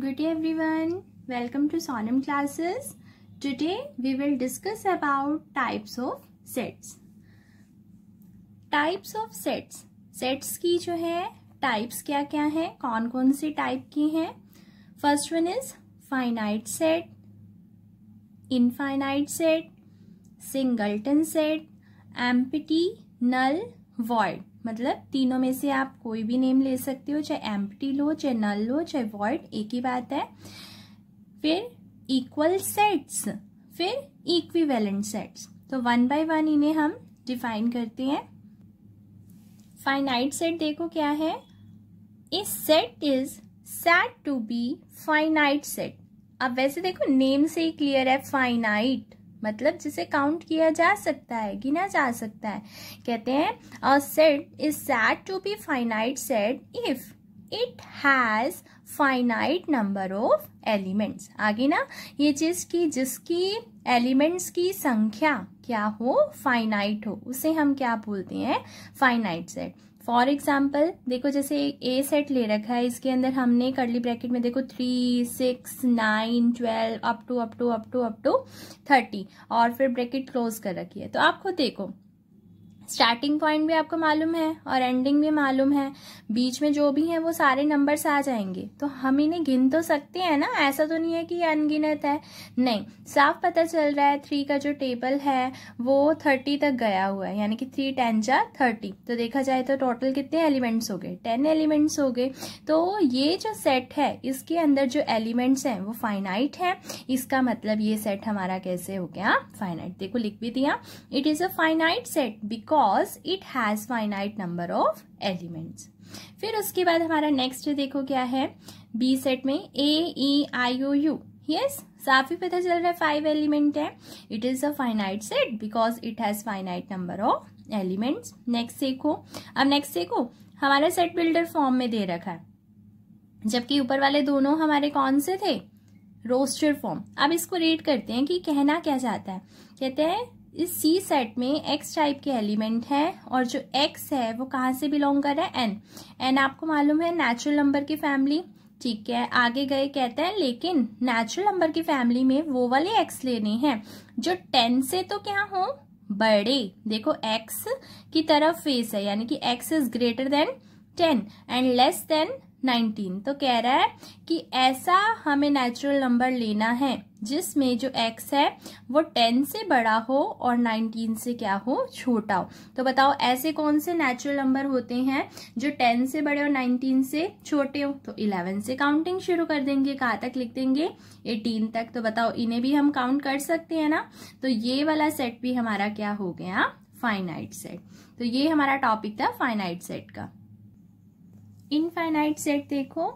Good day everyone. Welcome to Sonam classes. Today we will discuss about types of sets. Types of sets. Sets की जो है types क्या क्या है कौन कौन से type के हैं First one is finite set, infinite set, singleton set, empty, null, void. मतलब तीनों में से आप कोई भी नेम ले सकते हो चाहे एम्प्टी लो चाहे नल लो चाहे वॉइड एक ही बात है फिर इक्वल सेट्स फिर इक्विवेलेंट सेट्स तो वन बाय वन इन्हें हम डिफाइन करते हैं फाइनाइट सेट देखो क्या है a set is said to be finite set अब वैसे देखो नेम से ही क्लियर है फाइनाइट मतलब जिसे काउंट किया जा सकता है गिना जा सकता है कहते हैं a set is said to be finite set if it has finite number of elements आगे ना ये चीज की जिसकी एलिमेंट्स की संख्या क्या हो फाइनाइट हो उसे हम क्या बोलते हैं फाइनाइट सेट फॉर एग्जाम्पल देखो जैसे एक ए सेट ले रखा है इसके अंदर हमने कर्ली ब्रैकेट में देखो three six nine twelve up to up to up to up to thirty और फिर ब्रैकेट क्लोज कर रखी है तो आप खुद देखो स्टार्टिंग पॉइंट भी आपको मालूम है और एंडिंग भी मालूम है बीच में जो भी है वो सारे नंबर्स आ जाएंगे तो हम इन्हें गिन तो सकते हैं ना ऐसा तो नहीं है कि अनगिनत है नहीं साफ पता चल रहा है थ्री का जो टेबल है वो थर्टी तक गया हुआ है यानी कि थ्री टेन जा थर्टी तो देखा जाए तो टोटल कितने एलिमेंट्स हो गए टेन एलिमेंट्स हो गए तो ये जो सेट है इसके अंदर जो एलिमेंट्स हैं वो फाइनाइट है इसका मतलब ये सेट हमारा कैसे हो गया फाइनाइट देखो लिख भी दिया it is a finite set because because it has finite number of elements फिर उसके बाद हमारा नेक्स्ट देखो क्या है बी सेट में ए E I O you yes साफ ही पता चल रहा है फाइव एलिमेंट है it is a finite set because it has finite number of elements next देखो अब नेक्स्ट देखो हमारा सेट बिल्डर फॉर्म में दे रखा है जबकि ऊपर वाले दोनों हमारे कौन से थे रोस्टर फॉर्म अब इसको रीड करते हैं कि कहना क्या चाहता है कहते हैं इस सी सेट में एक्स टाइप के एलिमेंट हैं और जो एक्स है वो कहाँ से बिलोंग कर रहा है एन एन आपको मालूम है नेचुरल नंबर की फैमिली ठीक है आगे गए कहते हैं लेकिन नेचुरल नंबर की फैमिली में वो वाले एक्स लेने हैं जो टेन से तो क्या हो बड़े देखो एक्स की तरफ फेस है यानी कि X is greater than ten and less than nineteen तो कह रहा है कि ऐसा हमें नेचुरल नंबर लेना है जिसमें जो x है वो टेन से बड़ा हो और नाइनटीन से क्या हो छोटा हो तो बताओ ऐसे कौन से नेचुरल नंबर होते हैं जो टेन से बड़े और नाइनटीन से छोटे हो तो इलेवन से काउंटिंग शुरू कर देंगे कहाँ तक लिख देंगे एटीन तक तो बताओ इन्हें भी हम काउंट कर सकते हैं ना तो ये वाला सेट भी हमारा क्या हो गया फाइनाइट सेट तो ये हमारा टॉपिक था फाइनाइट सेट का इनफाइनाइट सेट देखो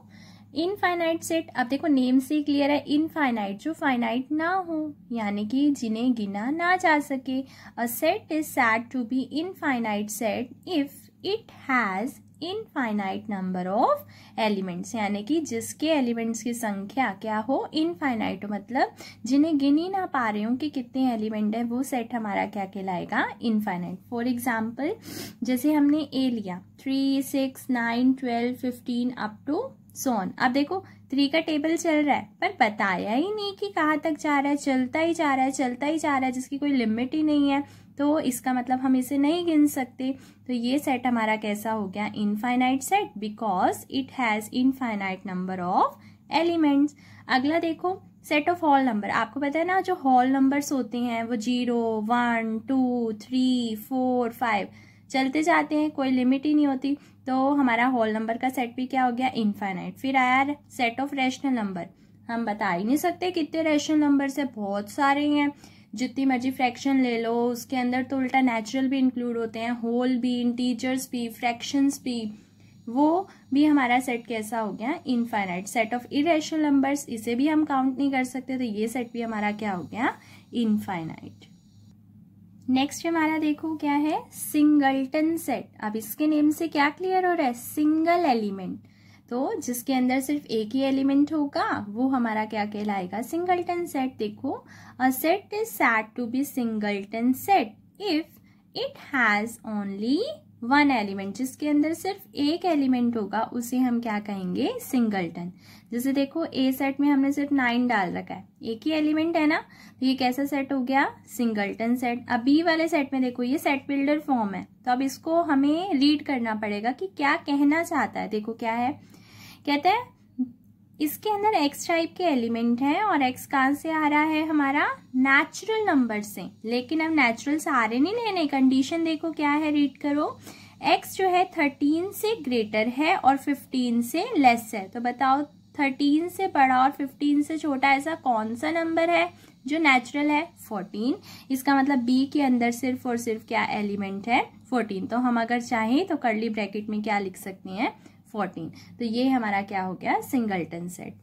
इनफाइनाइट सेट अब देखो नेम से ही क्लियर है इनफाइनाइट जो फाइनाइट ना हो यानी कि जिन्हें गिना ना जा सके a set is said to be infinite set if it has infinite number of elements यानी कि जिसके एलिमेंट्स की संख्या क्या हो इनफाइनाइट मतलब जिन्हें गिन ही ना पा रही हूँ कि कितने एलिमेंट है वो सेट हमारा क्या कहलाएगा इनफाइनाइट फॉर एग्जाम्पल जैसे हमने ए लिया three six nine twelve fifteen up to so on अब देखो थ्री का टेबल चल रहा है पर बताया ही नहीं कि कहाँ तक जा रहा है चलता ही जा रहा है चलता ही जा रहा है जिसकी कोई लिमिट ही नहीं है तो इसका मतलब हम इसे नहीं गिन सकते तो ये सेट हमारा कैसा हो गया infinite set because it has infinite number of elements अगला देखो सेट ऑफ हॉल नंबर आपको पता है ना जो हॉल नंबर्स होते हैं वो zero one two three four five चलते जाते हैं कोई लिमिट ही नहीं होती तो हमारा हॉल नंबर का सेट भी क्या हो गया इनफाइनाइट फिर आया सेट ऑफ रेशनल नंबर हम बता ही नहीं सकते कितने रेशनल नंबर से बहुत सारे हैं जितनी मर्जी फ्रैक्शन ले लो उसके अंदर तो उल्टा नेचुरल भी इंक्लूड होते हैं होल भी इंटीजर्स भी फ्रैक्शंस भी वो भी हमारा सेट कैसा हो गया infinite set of irrational numbers इसे भी हम काउंट नहीं कर सकते तो ये सेट भी हमारा क्या हो गया इनफाइनाइट नेक्स्ट हमारा देखो क्या है सिंगलटन सेट अब इसके नेम से क्या क्लियर हो रहा है सिंगल एलिमेंट तो जिसके अंदर सिर्फ एक ही एलिमेंट होगा वो हमारा क्या कहलाएगा सिंगलटन सेट देखो a set is said to be singleton set if it has only one element जिसके अंदर सिर्फ एक एलिमेंट होगा उसे हम क्या कहेंगे सिंगलटन जैसे देखो ए सेट में हमने सिर्फ नाइन डाल रखा है एक ही एलिमेंट है ना तो ये कैसा सेट हो गया सिंगलटन सेट अब बी वाले सेट में देखो ये सेट बिल्डर फॉर्म है तो अब इसको हमें रीड करना पड़ेगा कि क्या कहना चाहता है देखो क्या है कहते हैं इसके अंदर एक्स टाइप के एलिमेंट हैं और एक्स कहाँ से आ रहा है हमारा नेचुरल नंबर से लेकिन अब नेचुरल रहे नहीं लेने कंडीशन देखो क्या है रीड करो एक्स जो है थर्टीन से ग्रेटर है और फिफ्टीन से लेस है तो बताओ थर्टीन से बड़ा और फिफ्टीन से छोटा ऐसा कौन सा नंबर है जो नेचुरल है फोर्टीन इसका मतलब बी के अंदर सिर्फ और सिर्फ क्या एलिमेंट है फोर्टीन तो हम अगर चाहें तो कर्ली ब्रैकेट में क्या लिख सकते हैं फोर्टीन तो ये हमारा क्या हो गया सिंगलटन सेट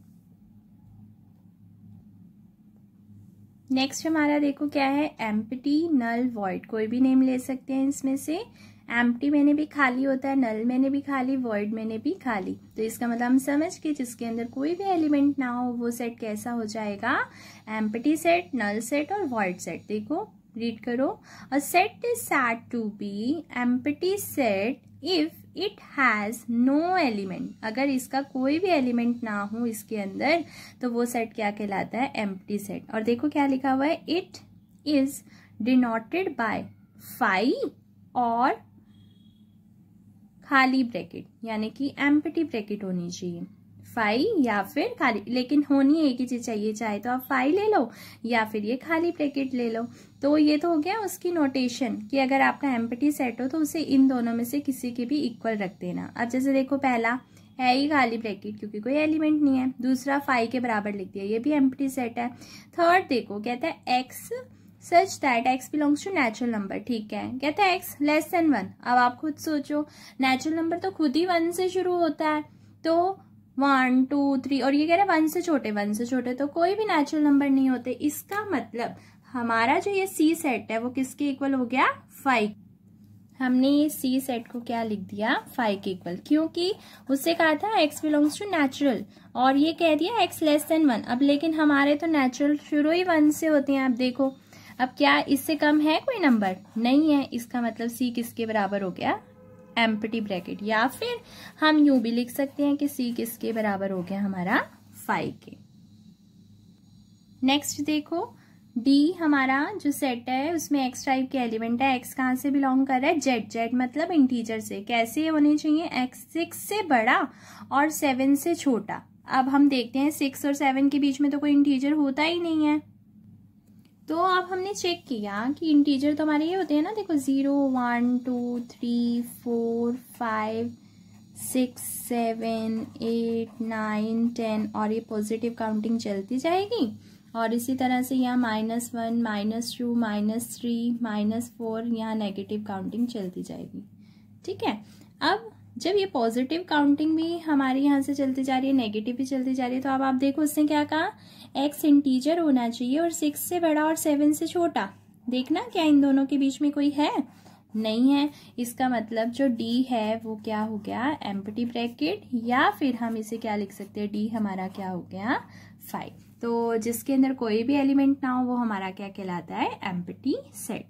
नेक्स्ट हमारा देखो क्या है एम्प्टी नल वॉइड कोई भी नेम ले सकते हैं इसमें से एम्प्टी मैंने भी खाली होता है नल मैंने भी खाली वर्ड मैंने भी खाली तो इसका मतलब हम समझ के जिसके अंदर कोई भी एलिमेंट ना हो वो सेट कैसा हो जाएगा एम्प्टी सेट नल सेट और वर्ड सेट देखो रीड करो a set is said to be empty set if it has no element अगर इसका कोई भी एलिमेंट ना हो इसके अंदर तो वो सेट क्या कहलाता है एम्प्टी सेट और देखो क्या लिखा हुआ है it is denoted by phi और खाली ब्रैकेट यानी कि एम्प्टी ब्रैकेट होनी चाहिए फाई या फिर खाली लेकिन होनी एक ही चीज़ चाहिए चाहे तो आप फाई ले लो या फिर ये खाली ब्रैकेट ले लो तो ये तो हो गया उसकी नोटेशन कि अगर आपका एम्पटी सेट हो तो उसे इन दोनों में से किसी के भी इक्वल रख देना अब जैसे देखो पहला है ही खाली ब्रैकेट क्योंकि कोई एलिमेंट नहीं है दूसरा फाइव के बराबर लिख दिया ये भी एम्पटी सेट है थर्ड देखो कहता है X such that X belongs to natural number ठीक है कहता है एक्स लेस देन वन अब आप खुद सोचो नेचुरल नंबर तो खुद ही वन से शुरू होता है तो वन टू थ्री और ये कह रहे हैं वन से छोटे वन से छोटे तो कोई भी नेचुरल नंबर नहीं होते इसका मतलब हमारा जो ये सी सेट है वो किसके इक्वल हो गया फाइव हमने ये सी सेट को क्या लिख दिया फाइव के इक्वल क्योंकि उससे कहा था एक्स बिलोंग्स टू नेचुरल और ये कह दिया एक्स लेस देन वन अब लेकिन हमारे तो नेचुरल शुरू ही वन से होते हैं आप देखो अब क्या इससे कम है कोई नंबर नहीं है इसका मतलब सी किसके बराबर हो गया एम्पटी ब्रैकेट या फिर हम यू भी लिख सकते हैं कि सी किसके बराबर हो गया हमारा फाइव के नेक्स्ट देखो डी हमारा जो सेट है उसमें एक्स टाइप के एलिमेंट है एक्स कहाँ से बिलोंग कर रहा है जेड जेड मतलब इंटीजर से कैसे होने चाहिए एक्स सिक्स से बड़ा और सेवन से छोटा अब हम देखते हैं सिक्स और सेवन के बीच में तो कोई इंटीजर होता ही नहीं है तो अब हमने चेक किया कि इंटीजर तो हमारे ये होते हैं ना देखो zero one two three four five six seven eight nine ten और ये पॉजिटिव काउंटिंग चलती जाएगी और इसी तरह से यहाँ minus one minus two minus three minus four यहाँ नेगेटिव काउंटिंग चलती जाएगी ठीक है अब जब ये पॉजिटिव काउंटिंग भी हमारे यहाँ से चलती जा रही है नेगेटिव भी चलती जा रही है तो अब आप देखो उसने क्या कहा एक्स इंटीजर होना चाहिए और सिक्स से बड़ा और सेवन से छोटा देखना क्या इन दोनों के बीच में कोई है नहीं है इसका मतलब जो डी है वो क्या हो गया एम्पटी ब्रैकेट या फिर हम इसे क्या लिख सकते हैं डी हमारा क्या हो गया फाइव तो जिसके अंदर कोई भी एलिमेंट ना हो वो हमारा क्या कहलाता है एम्पटी सेट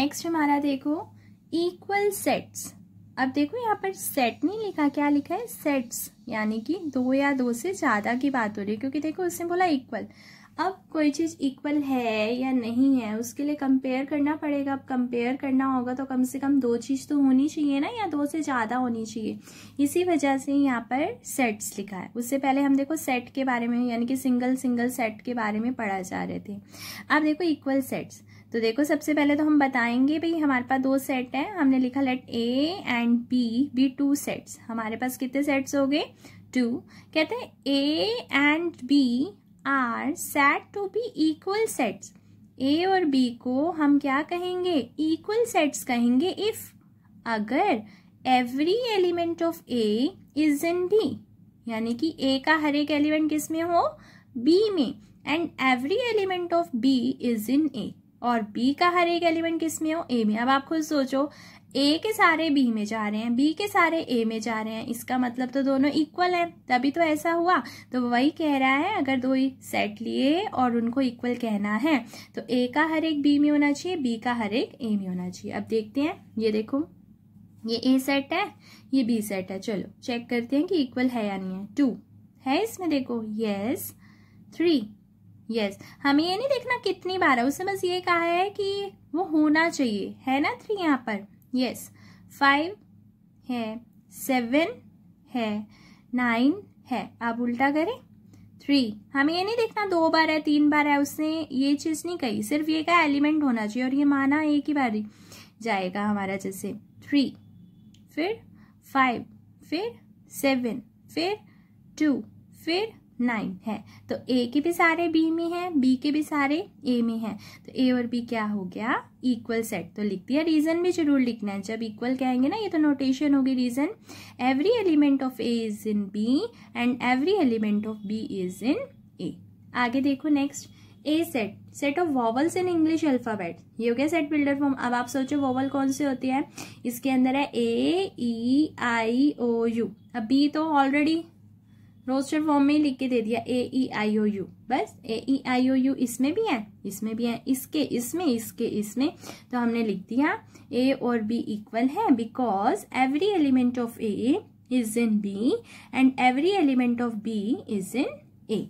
नेक्स्ट हमारा देखो इक्वल सेट्स अब देखो यहाँ पर सेट नहीं लिखा क्या लिखा है सेट्स यानी कि दो या दो से ज़्यादा की बात हो रही है क्योंकि देखो उसने बोला इक्वल अब कोई चीज़ इक्वल है या नहीं है उसके लिए कंपेयर करना पड़ेगा अब कंपेयर करना होगा तो कम से कम दो चीज़ तो होनी चाहिए ना या दो से ज़्यादा होनी चाहिए इसी वजह से यहाँ पर सेट्स लिखा है उससे पहले हम देखो सेट के बारे में यानी कि सिंगल सिंगल सेट के बारे में पढ़ा जा रहे थे अब देखो इक्वल सेट्स तो देखो सबसे पहले तो हम बताएंगे भाई हमारे पास दो सेट हैं हमने लिखा let A and B be two sets हमारे पास कितने सेट्स हो गए टू कहते हैं A and B are said to be equal sets A और बी को हम क्या कहेंगे इक्वल सेट्स कहेंगे इफ अगर every element of A is in B यानी कि ए का हर एक एलिमेंट किस में हो बी में and every element of B is in A और बी का हर एक एलिमेंट किस में हो ए में अब आप खुद सोचो ए के सारे बी में जा रहे हैं बी के सारे ए में जा रहे हैं इसका मतलब तो दोनों इक्वल हैं तभी तो ऐसा हुआ तो वही कह रहा है अगर दो सेट लिए और उनको इक्वल कहना है तो ए का हर एक बी में होना चाहिए बी का हर एक ए में होना चाहिए अब देखते हैं ये देखो ये ए सेट है ये बी सेट है चलो चेक करते हैं कि इक्वल है या नहीं है टू है इसमें देखो यस थ्री यस yes, हमें ये नहीं देखना कितनी बार है उसे बस ये कहा है कि वो होना चाहिए है ना थ्री यहाँ पर यस फाइव है सेवन है नाइन है आप उल्टा करें थ्री हमें ये नहीं देखना दो बार है तीन बार है उसने ये चीज़ नहीं कही सिर्फ ये का एलिमेंट होना चाहिए और ये माना एक ही बार जाएगा हमारा जैसे थ्री फिर फाइव फिर सेवन फिर टू फिर नाइन है तो ए के भी सारे बी में हैं बी के भी सारे ए में हैं तो ए और बी क्या हो गया इक्वल सेट तो लिख दिया रीजन भी जरूर लिखना है जब इक्वल कहेंगे ना ये तो नोटेशन होगी reason every element of A is in B and every element of B is in A आगे देखो next a set set of vowels in English alphabet ये हो गया सेट बिल्डर फॉर्म अब आप सोचो वॉवल कौन से होती है इसके अंदर है A E I O U अब बी तो ऑलरेडी रोस्टर फॉर्म में ही लिख के दे दिया ए ई आई ओ यू बस ए ई आई ओ यू इसमें भी है इसमें भी है इसके इसमें इसके इसमें तो हमने लिख दिया ए और बी इक्वल है because every element of A is in B and every element of B is in A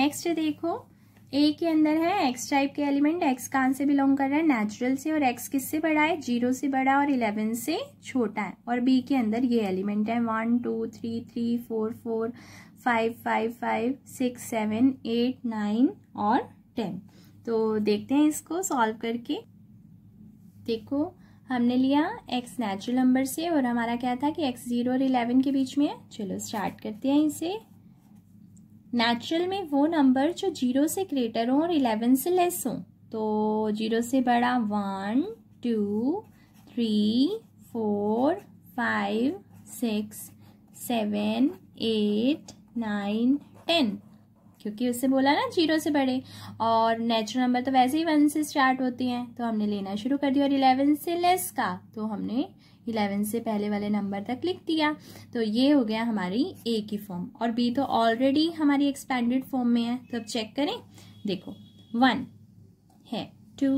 next देखो ए के अंदर है एक्स टाइप के एलिमेंट एक्स कहाँ से बिलोंग कर रहा है नेचुरल से और एक्स किससे बड़ा है जीरो से बड़ा और इलेवन से छोटा है और बी के अंदर ये एलिमेंट है one two three three four four five five five six seven eight nine और टेन तो देखते हैं इसको सॉल्व करके देखो हमने लिया एक्स नेचुरल नंबर से और हमारा क्या था कि एक्स जीरो और इलेवन के बीच में है चलो स्टार्ट करते हैं इसे नेचुरल में वो नंबर जो जीरो से ग्रेटर हो और इलेवन से लेस हो तो जीरो से बड़ा one two three four five six seven eight nine ten क्योंकि उससे बोला ना जीरो से बड़े और नेचुरल नंबर तो वैसे ही वन से स्टार्ट होती हैं तो हमने लेना शुरू कर दिया और इलेवन से लेस का तो हमने इलेवन से पहले वाले नंबर तक लिख दिया तो ये हो गया हमारी ए की फॉर्म और बी तो ऑलरेडी हमारी एक्सपेंडेड फॉर्म में है तो अब चेक करें देखो वन है टू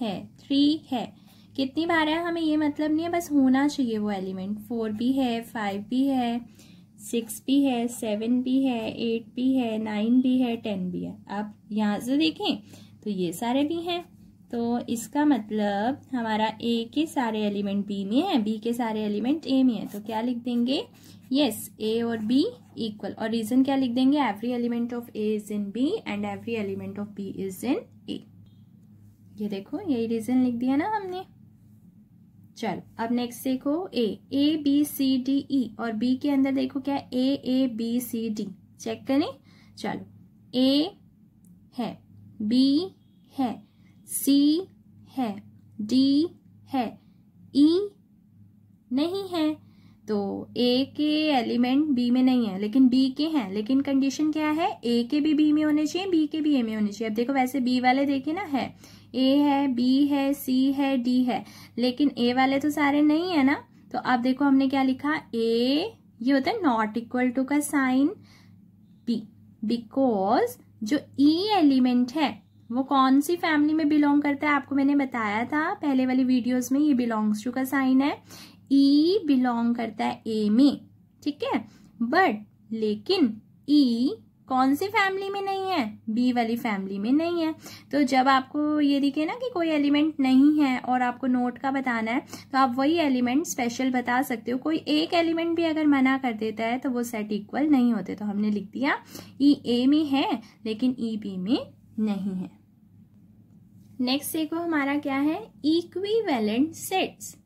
है थ्री है कितनी बार है हमें ये मतलब नहीं है बस होना चाहिए वो एलिमेंट फोर भी है फाइव भी है सिक्स भी है सेवन भी है एट भी है नाइन भी है टेन भी है आप यहाँ से देखें तो ये सारे भी हैं तो इसका मतलब हमारा ए के सारे एलिमेंट बी में है बी के सारे एलिमेंट ए में है तो क्या लिख देंगे यस ए और बी इक्वल और रीजन क्या लिख देंगे every element of A is in B and every element of B is in A ये देखो यही रीजन लिख दिया ना हमने चल अब नेक्स्ट देखो ए ए बी सी डी ई और बी के अंदर देखो क्या A A B C D check करें चलो ए है बी है सी है डी है ई नहीं है तो ए के एलिमेंट बी में नहीं है लेकिन बी के हैं लेकिन कंडीशन क्या है ए के भी बी में होने चाहिए बी के भी ए में होने चाहिए अब देखो वैसे बी वाले देखे ना है ए है बी है सी है डी है लेकिन ए वाले तो सारे नहीं है ना तो अब देखो हमने क्या लिखा ए ये होता है नॉट इक्वल टू का साइन बी बिकॉज जो ई e एलिमेंट है वो कौन सी फैमिली में बिलोंग करता है आपको मैंने बताया था पहले वाली वीडियोस में ये बिलोंग्स टू का साइन है ई e बिलोंग करता है ए में ठीक है बट लेकिन ई e कौन सी फैमिली में नहीं है बी वाली फैमिली में नहीं है तो जब आपको ये दिखे ना कि कोई एलिमेंट नहीं है और आपको नोट का बताना है तो आप वही एलिमेंट स्पेशल बता सकते हो कोई एक एलिमेंट भी अगर मना कर देता है तो वो सेट इक्वल नहीं होते तो हमने लिख दिया ई e ए में है लेकिन ई e बी में नहीं है नेक्स्ट देखो हमारा क्या है इक्विवेलेंट सेट्स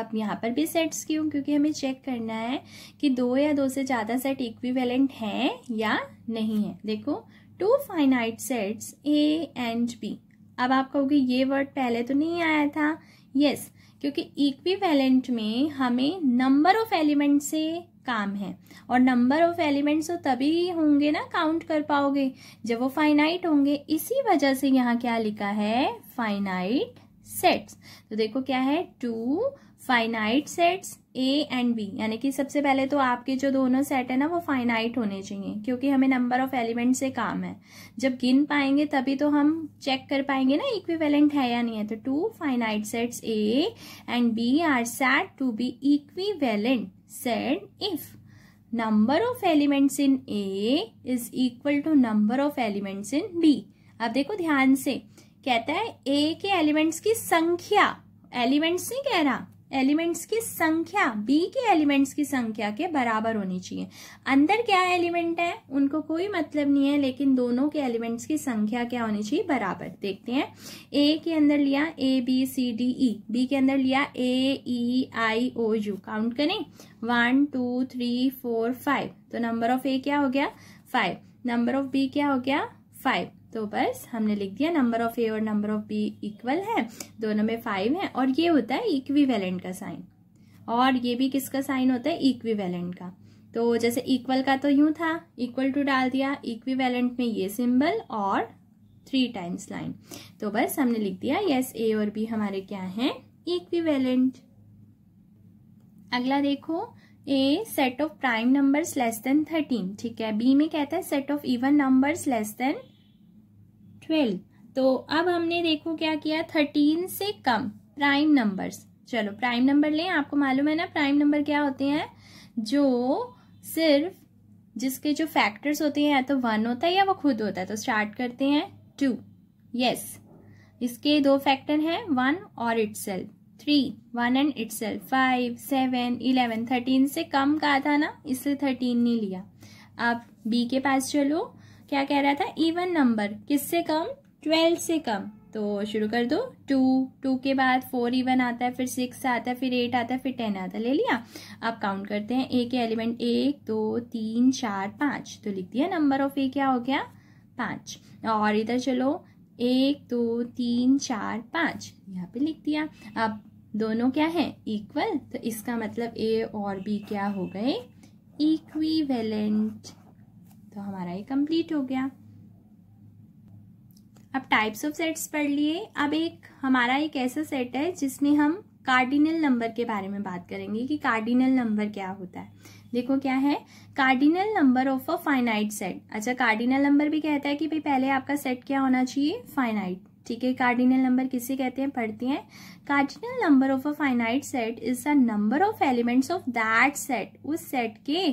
अब यहाँ पर भी सेट्स क्यों क्योंकि हमें चेक करना है कि दो या दो से ज़्यादा सेट इक्विवेलेंट हैं या नहीं है देखो two finite sets A and B अब आप कहोगे ये वर्ड पहले तो नहीं आया था यस yes, क्योंकि इक्विवेलेंट में हमें नंबर ऑफ एलिमेंट से काम है और नंबर ऑफ एलिमेंट्स तो तभी होंगे ना काउंट कर पाओगे जब वो फाइनाइट होंगे इसी वजह से यहाँ क्या लिखा है फाइनाइट सेट्स तो देखो क्या है two finite sets A and B यानी कि सबसे पहले तो आपके जो दोनों सेट है ना वो फाइनाइट होने चाहिए क्योंकि हमें नंबर ऑफ एलिमेंट से काम है जब गिन पाएंगे तभी तो हम चेक कर पाएंगे ना इक्विवेलेंट है या नहीं है तो two finite sets A and B are said to be equivalent set if number of elements in A is equal to number of elements in B अब देखो ध्यान से कहता है ए के एलिमेंट्स की संख्या एलिमेंट्स नहीं कह रहा एलिमेंट्स की संख्या बी के एलिमेंट्स की संख्या के बराबर होनी चाहिए अंदर क्या एलिमेंट है उनको कोई मतलब नहीं है लेकिन दोनों के एलिमेंट्स की संख्या क्या होनी चाहिए बराबर देखते हैं ए के अंदर लिया A B C D E B के अंदर लिया A E I O U count करें one two three four five तो नंबर ऑफ ए क्या हो गया फाइव नंबर ऑफ बी क्या हो गया फाइव तो बस हमने लिख दिया नंबर ऑफ ए और नंबर ऑफ बी इक्वल है दोनों में फाइव है और ये होता है इक्विवेलेंट का साइन और ये भी किसका साइन होता है इक्विवेलेंट का तो जैसे इक्वल का तो यूं था इक्वल टू डाल दिया इक्विवेलेंट में ये सिंबल और थ्री टाइम्स लाइन तो बस हमने लिख दिया यस ए और बी हमारे क्या हैं इक्विवेलेंट अगला देखो A set of prime numbers less than thirteen ठीक है बी में कहता है set of even numbers less than twelve तो अब हमने देखो क्या किया थर्टीन से कम प्राइम नंबर्स चलो प्राइम नंबर लें आपको मालूम है ना प्राइम नंबर क्या होते हैं जो सिर्फ जिसके जो फैक्टर्स होते हैं या तो वन होता है या वो खुद होता है तो स्टार्ट करते हैं टू यस इसके दो फैक्टर हैं वन और it's three one and it's five seven eleven thirteen से कम कहा था ना इसलिए थर्टीन नहीं लिया आप बी के पास चलो क्या कह रहा था इवन नंबर किससे कम ट्वेल्व से कम तो शुरू कर दो टू टू के बाद फोर इवन आता है फिर सिक्स आता है फिर एट आता है फिर टेन आता है ले लिया अब काउंट करते हैं ए के एलिमेंट एक दो तीन चार पाँच तो लिख दिया नंबर ऑफ ए क्या हो गया पाँच और इधर चलो एक दो तीन चार पाँच यहाँ पे लिख दिया अब दोनों क्या है इक्वल तो इसका मतलब ए और बी क्या हो गए इक्वी तो हमारा ये कंप्लीट हो गया अब टाइप्स ऑफ सेट्स पढ़ लिए अब एक हमारा एक ऐसा सेट है जिसमें हम कार्डिनल नंबर के बारे में बात करेंगे कि कार्डिनल नंबर क्या होता है देखो क्या है cardinal number of a finite set अच्छा कार्डिनल नंबर भी कहता है कि भाई पहले आपका सेट क्या होना चाहिए फाइनाइट ठीक है कार्डिनल नंबर किसे कहते हैं पढ़ते हैं cardinal number of a finite set is the number of elements of that set उस सेट के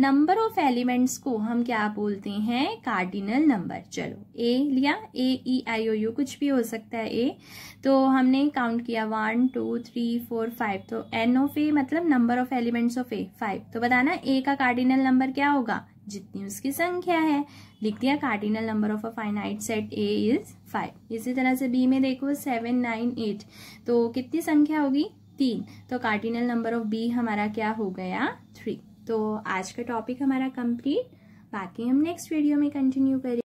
नंबर ऑफ एलिमेंट्स को हम क्या बोलते हैं कार्डिनल नंबर चलो ए लिया A E I O you कुछ भी हो सकता है ए तो हमने काउंट किया one two three four five तो एन ऑफ ए मतलब number of elements of A five तो बताना ए का कार्डिनल नंबर क्या होगा जितनी उसकी संख्या है लिख दिया cardinal number of a finite set A is five इसी तरह से बी में देखो सेवन नाइन एट तो कितनी संख्या होगी तीन तो कार्डिनल नंबर ऑफ बी हमारा क्या हो गया थ्री तो आज का टॉपिक हमारा कंप्लीट बाकी हम नेक्स्ट वीडियो में कंटिन्यू करें